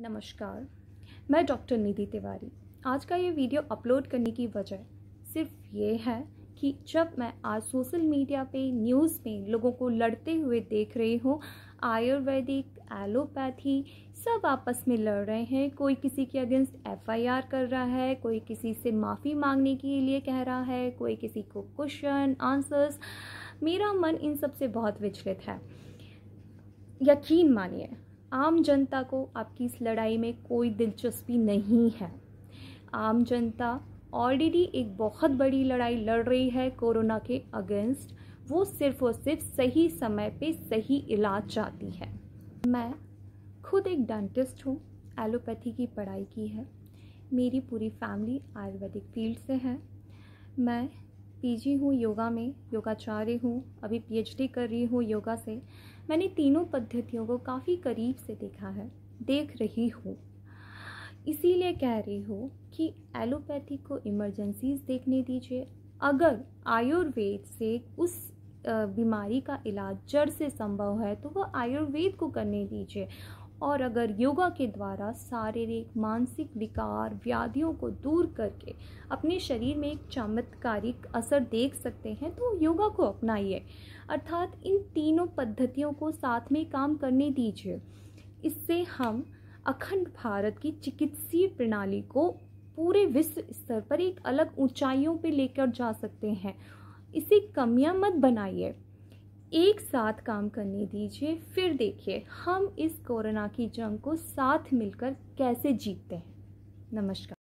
नमस्कार मैं डॉक्टर निधि तिवारी आज का ये वीडियो अपलोड करने की वजह सिर्फ ये है कि जब मैं आज सोशल मीडिया पे न्यूज़ में लोगों को लड़ते हुए देख रही हूँ आयुर्वेदिक एलोपैथी सब आपस में लड़ रहे हैं कोई किसी के अगेंस्ट एफआईआर कर रहा है कोई किसी से माफ़ी मांगने के लिए कह रहा है कोई किसी को क्वेश्चन आंसर्स मेरा मन इन सब से बहुत विचलित है यकीन मानिए आम जनता को आपकी इस लड़ाई में कोई दिलचस्पी नहीं है आम जनता ऑलरेडी एक बहुत बड़ी लड़ाई लड़ रही है कोरोना के अगेंस्ट वो सिर्फ और सिर्फ सही समय पे सही इलाज चाहती है मैं खुद एक डेंटिस्ट हूँ एलोपैथी की पढ़ाई की है मेरी पूरी फैमिली आयुर्वेदिक फील्ड से है मैं पीजी हूँ योगा में योगाचार्य हूँ अभी पीएचडी कर रही हूँ योगा से मैंने तीनों पद्धतियों को काफ़ी करीब से देखा है देख रही हूँ इसीलिए कह रही हूँ कि एलोपैथी को इमरजेंसीज देखने दीजिए अगर आयुर्वेद से उस बीमारी का इलाज जड़ से संभव है तो वह आयुर्वेद को करने दीजिए और अगर योगा के द्वारा शारीरिक मानसिक विकार व्याधियों को दूर करके अपने शरीर में एक चमत्कारिक असर देख सकते हैं तो योगा को अपनाइए अर्थात इन तीनों पद्धतियों को साथ में काम करने दीजिए इससे हम अखंड भारत की चिकित्सीय प्रणाली को पूरे विश्व स्तर पर एक अलग ऊंचाइयों पर लेकर जा सकते हैं इसे कमियां मत बनाइए एक साथ काम करने दीजिए फिर देखिए हम इस कोरोना की जंग को साथ मिलकर कैसे जीतते हैं नमस्कार